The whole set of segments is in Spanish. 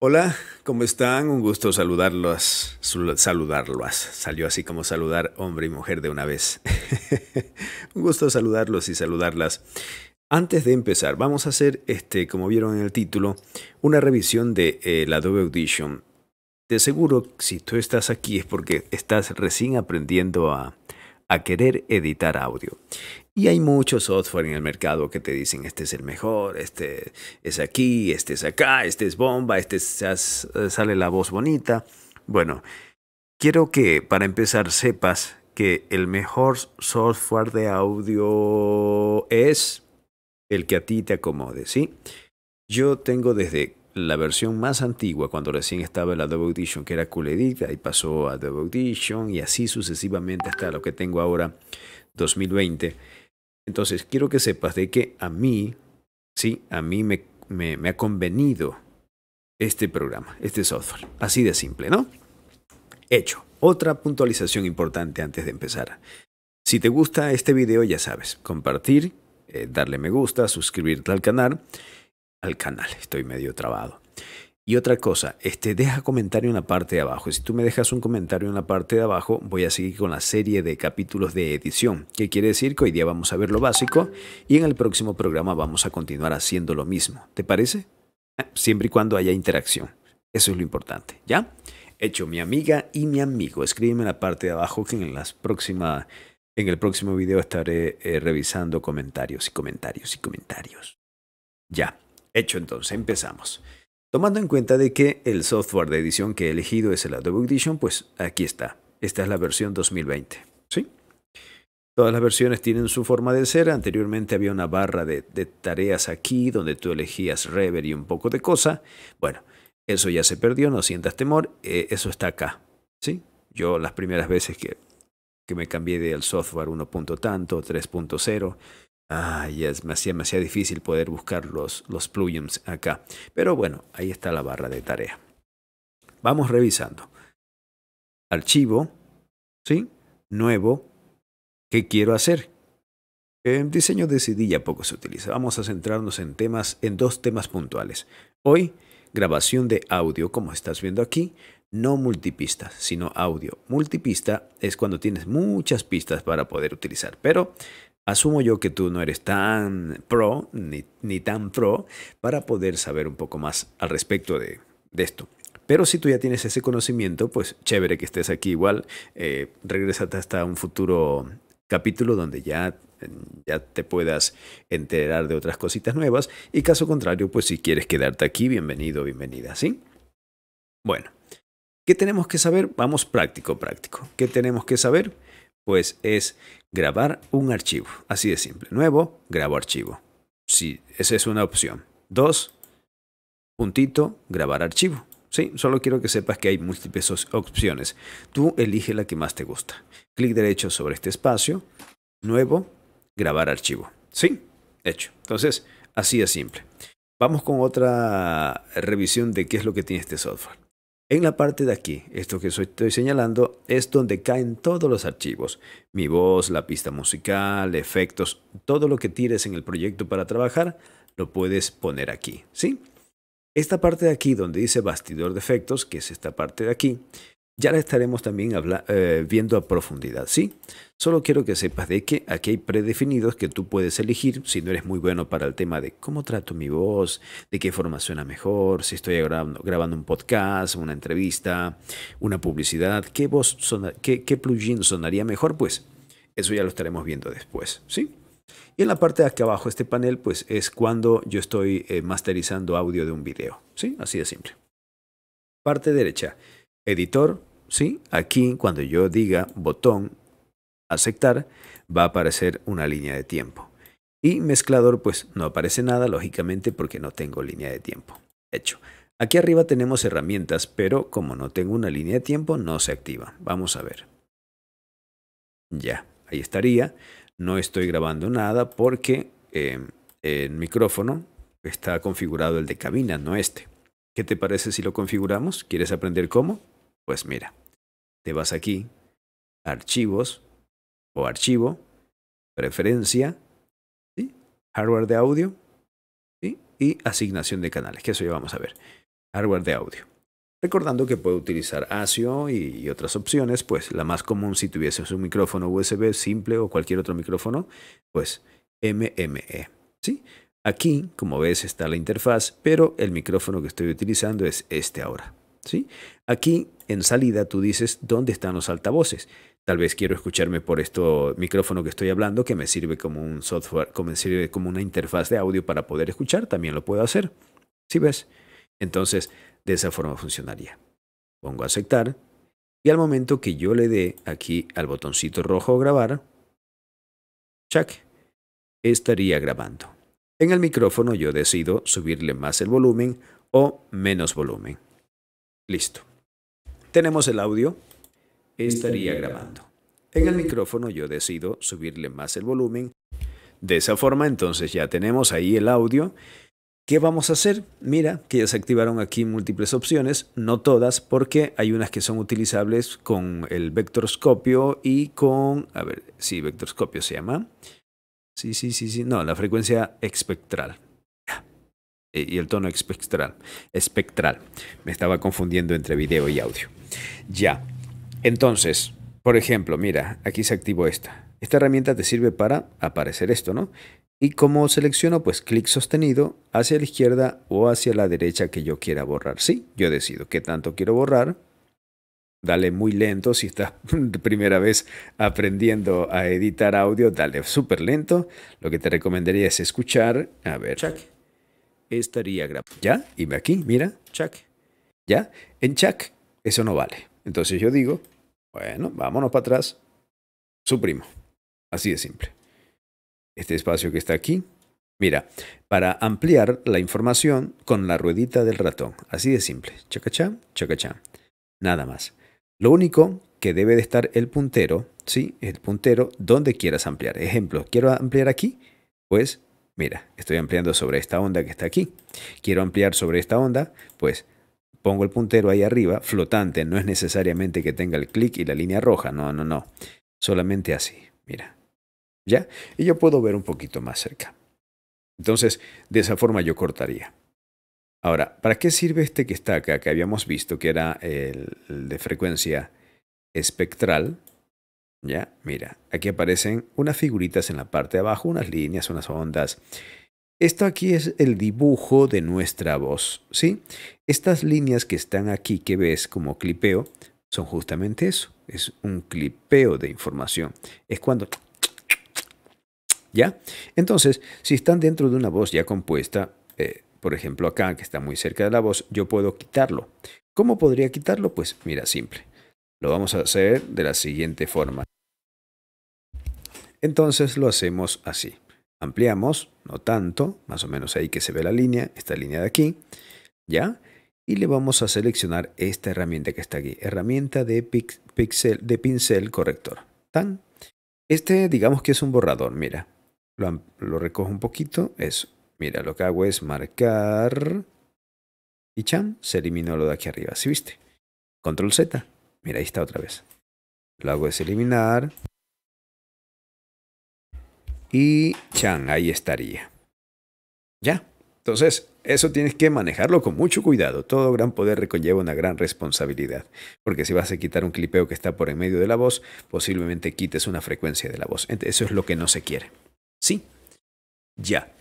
Hola, ¿cómo están? Un gusto saludarlos, saludarlos. Salió así como saludar hombre y mujer de una vez. Un gusto saludarlos y saludarlas. Antes de empezar, vamos a hacer, este, como vieron en el título, una revisión de eh, la Adobe Audition. De seguro, si tú estás aquí es porque estás recién aprendiendo a, a querer editar audio. Y hay muchos software en el mercado que te dicen, este es el mejor, este es aquí, este es acá, este es bomba, este sale la voz bonita. Bueno, quiero que para empezar sepas que el mejor software de audio es el que a ti te acomode, ¿sí? Yo tengo desde la versión más antigua, cuando recién estaba la Adobe Audition, que era Cool Edit, ahí pasó a Adobe Audition y así sucesivamente hasta lo que tengo ahora, 2020. Entonces, quiero que sepas de que a mí, sí, a mí me, ha convenido este programa, este software. Así de simple, ¿no? Hecho. Otra puntualización importante antes de empezar. Si te gusta este video, ya sabes, compartir, eh, darle me gusta, suscribirte al canal. Al canal, estoy medio trabado. Y otra cosa, este, deja comentario en la parte de abajo. Si tú me dejas un comentario en la parte de abajo, voy a seguir con la serie de capítulos de edición, ¿Qué quiere decir que hoy día vamos a ver lo básico y en el próximo programa vamos a continuar haciendo lo mismo. ¿Te parece? Eh, siempre y cuando haya interacción. Eso es lo importante, ¿ya? Hecho, mi amiga y mi amigo, escríbeme en la parte de abajo que en, las próxima, en el próximo video estaré eh, revisando comentarios y comentarios y comentarios. Ya, hecho entonces, empezamos. Tomando en cuenta de que el software de edición que he elegido es el Adobe Edition, pues aquí está. Esta es la versión 2020. ¿sí? Todas las versiones tienen su forma de ser. Anteriormente había una barra de, tareas aquí donde tú elegías rever y un poco de cosa. Bueno, eso ya se perdió, no sientas temor. Eh, eso está acá. ¿sí? Yo las primeras veces que, que me cambié del software 1. tanto, 3.0 Ah, ya es demasiado, difícil poder buscar los, los plugins acá. Pero bueno, ahí está la barra de tarea. Vamos revisando. Archivo, ¿sí? Nuevo. ¿Qué quiero hacer? En diseño de CD poco se utiliza. Vamos a centrarnos en temas, en dos temas puntuales. Hoy, grabación de audio, como estás viendo aquí, no multipista, sino audio. Multipista es cuando tienes muchas pistas para poder utilizar, pero Asumo yo que tú no eres tan pro, ni, ni tan pro, para poder saber un poco más al respecto de, esto. Pero si tú ya tienes ese conocimiento, pues chévere que estés aquí igual. Eh, regresate hasta un futuro capítulo donde ya, ya te puedas enterar de otras cositas nuevas. Y caso contrario, pues si quieres quedarte aquí, bienvenido, bienvenida, ¿sí? Bueno, ¿qué tenemos que saber? Vamos práctico, práctico. ¿Qué tenemos que saber? pues es grabar un archivo. Así de simple. Nuevo, grabo archivo. Sí, esa es una opción. Dos, puntito, grabar archivo. Sí, solo quiero que sepas que hay múltiples opciones. Tú elige la que más te gusta. Clic derecho sobre este espacio, nuevo, grabar archivo. Sí, hecho. Entonces, así de simple. Vamos con otra revisión de qué es lo que tiene este software. En la parte de aquí, esto que estoy señalando, es donde caen todos los archivos. Mi voz, la pista musical, efectos, todo lo que tires en el proyecto para trabajar, lo puedes poner aquí, ¿sí? Esta parte de aquí donde dice bastidor de efectos, que es esta parte de aquí, ya la estaremos también eh, viendo a profundidad, ¿sí? Solo quiero que sepas de que aquí hay predefinidos que tú puedes elegir si no eres muy bueno para el tema de cómo trato mi voz, de qué forma suena mejor, si estoy grabando, un podcast, una entrevista, una publicidad, qué voz qué, plugin sonaría mejor, pues eso ya lo estaremos viendo después, ¿sí? Y en la parte de acá abajo, este panel, pues es cuando yo estoy eh, masterizando audio de un video, ¿sí? Así de simple. Parte derecha, editor, ¿sí? Aquí, cuando yo diga botón aceptar, va a aparecer una línea de tiempo. Y mezclador, pues no aparece nada, lógicamente, porque no tengo línea de tiempo. Hecho. Aquí arriba tenemos herramientas, pero como no tengo una línea de tiempo, no se activa. Vamos a ver. Ya, ahí estaría. No estoy grabando nada porque eh, el micrófono está configurado el de cabina, no este. ¿Qué te parece si lo configuramos? ¿Quieres aprender cómo? Pues mira, te vas aquí, archivos o archivo, preferencia, hardware de audio y asignación de canales, que eso ya vamos a ver. Hardware de audio. Recordando que puedo utilizar ASIO y otras opciones, pues la más común si tuvieses un micrófono USB simple o cualquier otro micrófono, pues MME. ¿sí? Aquí, como ves, está la interfaz, pero el micrófono que estoy utilizando es este ahora. ¿sí? Aquí en salida tú dices dónde están los altavoces. Tal vez quiero escucharme por este micrófono que estoy hablando que me sirve como un software, como sirve como una interfaz de audio para poder escuchar, también lo puedo hacer. ¿Sí ves? Entonces, de esa forma funcionaría. Pongo aceptar y al momento que yo le dé aquí al botoncito rojo grabar, chac, estaría grabando. En el micrófono yo decido subirle más el volumen o menos volumen. Listo. Tenemos el audio. Estaría grabando. En el micrófono yo decido subirle más el volumen. De esa forma entonces ya tenemos ahí el audio. ¿Qué vamos a hacer? Mira que ya se activaron aquí múltiples opciones, no todas, porque hay unas que son utilizables con el vectorscopio y con, a ver, sí, vectorscopio se llama. Sí, sí, sí, sí, no, la frecuencia espectral. Eh, y el tono espectral. espectral. Me estaba confundiendo entre video y audio. Ya. Entonces, por ejemplo, mira, aquí se activó esta. Esta herramienta te sirve para aparecer esto, ¿no? Y como selecciono, pues clic sostenido hacia la izquierda o hacia la derecha que yo quiera borrar. Sí, yo decido qué tanto quiero borrar. Dale muy lento si estás primera vez aprendiendo a editar audio, dale súper lento. Lo que te recomendaría es escuchar, a ver estaría grabado. ¿Ya? Y aquí, mira, check. ¿Ya? En chak eso no vale. Entonces yo digo, bueno, vámonos para atrás, suprimo. Así de simple. Este espacio que está aquí, mira, para ampliar la información con la ruedita del ratón. Así de simple. Chakacham, chakacham. Nada más. Lo único que debe de estar el puntero, ¿sí? El puntero donde quieras ampliar. Ejemplo, quiero ampliar aquí, pues mira, estoy ampliando sobre esta onda que está aquí. Quiero ampliar sobre esta onda, pues pongo el puntero ahí arriba, flotante, no es necesariamente que tenga el clic y la línea roja, no, no, no. Solamente así, mira. ¿Ya? Y yo puedo ver un poquito más cerca. Entonces, de esa forma yo cortaría. Ahora, ¿para qué sirve este que está acá, que habíamos visto que era el, de frecuencia espectral? Ya, mira, aquí aparecen unas figuritas en la parte de abajo, unas líneas, unas ondas. Esto aquí es el dibujo de nuestra voz, ¿sí? Estas líneas que están aquí que ves como clipeo son justamente eso, es un clipeo de información. Es cuando ¿Ya? Entonces, si están dentro de una voz ya compuesta, eh, por ejemplo acá que está muy cerca de la voz, yo puedo quitarlo. ¿Cómo podría quitarlo? Pues mira, simple. Lo vamos a hacer de la siguiente forma. Entonces lo hacemos así. Ampliamos, no tanto, más o menos ahí que se ve la línea, esta línea de aquí, ¿ya? Y le vamos a seleccionar esta herramienta que está aquí, herramienta de, pixel, de pincel corrector. ¿Tan? Este digamos que es un borrador, mira. Lo, recojo un poquito, eso. Mira, lo que hago es marcar y chan se eliminó lo de aquí arriba, ¿sí viste? Control Z, Mira, ahí está otra vez. Lo hago es eliminar. Y chan, ahí estaría. Ya. Entonces, eso tienes que manejarlo con mucho cuidado. Todo gran poder reconlleva una gran responsabilidad. Porque si vas a quitar un clipeo que está por en medio de la voz, posiblemente quites una frecuencia de la voz. Eso es lo que no se quiere. ¿Sí? Ya.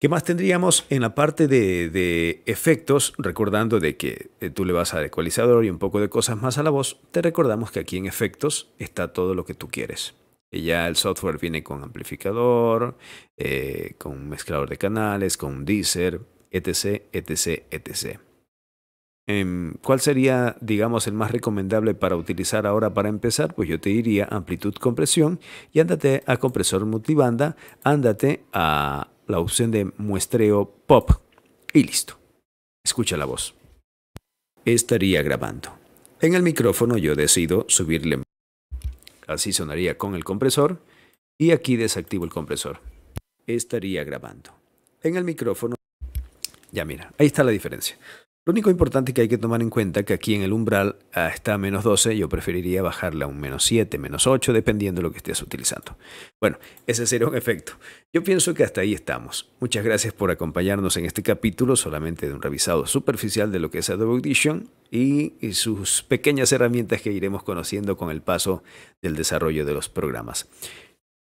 ¿Qué más tendríamos en la parte de, efectos? Recordando de que eh, tú le vas al ecualizador y un poco de cosas más a la voz, te recordamos que aquí en efectos está todo lo que tú quieres. Y eh, ya el software viene con amplificador, eh, con mezclador de canales, con un deezer, etc, etc, etc. Em, ¿Cuál sería, digamos, el más recomendable para utilizar ahora para empezar? Pues yo te diría amplitud compresión y ándate a compresor multibanda, ándate a la opción de muestreo pop y listo. Escucha la voz. Estaría grabando. En el micrófono yo decido subirle. Así sonaría con el compresor y aquí desactivo el compresor. Estaría grabando. En el micrófono... Ya mira, ahí está la diferencia. Lo único importante que hay que tomar en cuenta es que aquí en el umbral está a menos 12, yo preferiría bajarla a un menos 7, menos 8, dependiendo de lo que estés utilizando. Bueno, ese sería un efecto. Yo pienso que hasta ahí estamos. Muchas gracias por acompañarnos en este capítulo, solamente de un revisado superficial de lo que es Adobe Audition y sus pequeñas herramientas que iremos conociendo con el paso del desarrollo de los programas.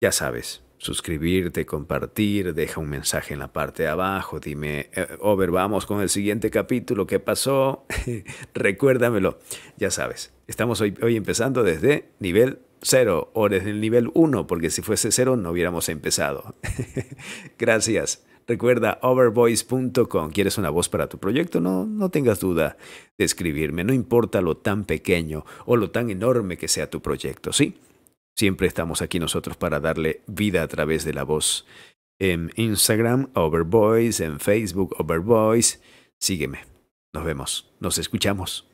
Ya sabes, suscribirte, compartir, deja un mensaje en la parte de abajo, dime, eh, Over, vamos con el siguiente capítulo, ¿qué pasó? Recuérdamelo, ya sabes, estamos hoy, empezando desde nivel 0 o desde el nivel 1, porque si fuese 0 no hubiéramos empezado. Gracias. Recuerda overvoice.com. ¿Quieres una voz para tu proyecto? No, no tengas duda de escribirme. No importa lo tan pequeño o lo tan enorme que sea tu proyecto, ¿sí? Siempre estamos aquí nosotros para darle vida a través de la voz. En Instagram, Overboys, en Facebook, Overboys. Sígueme. Nos vemos. Nos escuchamos.